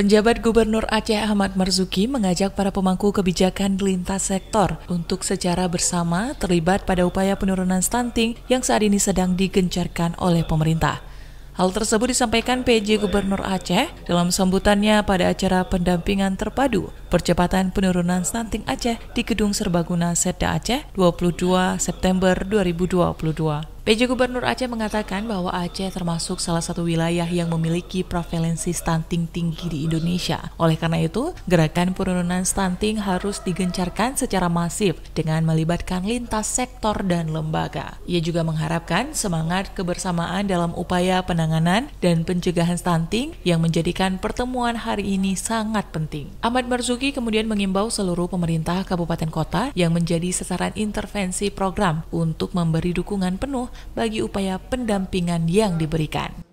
Penjabat Gubernur Aceh Ahmad Marzuki mengajak para pemangku kebijakan lintas sektor untuk secara bersama terlibat pada upaya penurunan stunting yang saat ini sedang digencarkan oleh pemerintah. Hal tersebut disampaikan PJ Gubernur Aceh dalam sambutannya pada acara pendampingan terpadu Percepatan penurunan stunting Aceh di Gedung Serbaguna Setda Aceh 22 September 2022. PJ Gubernur Aceh mengatakan bahwa Aceh termasuk salah satu wilayah yang memiliki prevalensi stunting tinggi di Indonesia. Oleh karena itu, gerakan penurunan stunting harus digencarkan secara masif dengan melibatkan lintas sektor dan lembaga. Ia juga mengharapkan semangat kebersamaan dalam upaya penanganan dan pencegahan stunting yang menjadikan pertemuan hari ini sangat penting. Ahmad Marzuki Basuki kemudian mengimbau seluruh pemerintah kabupaten kota yang menjadi sasaran intervensi program untuk memberi dukungan penuh bagi upaya pendampingan yang diberikan.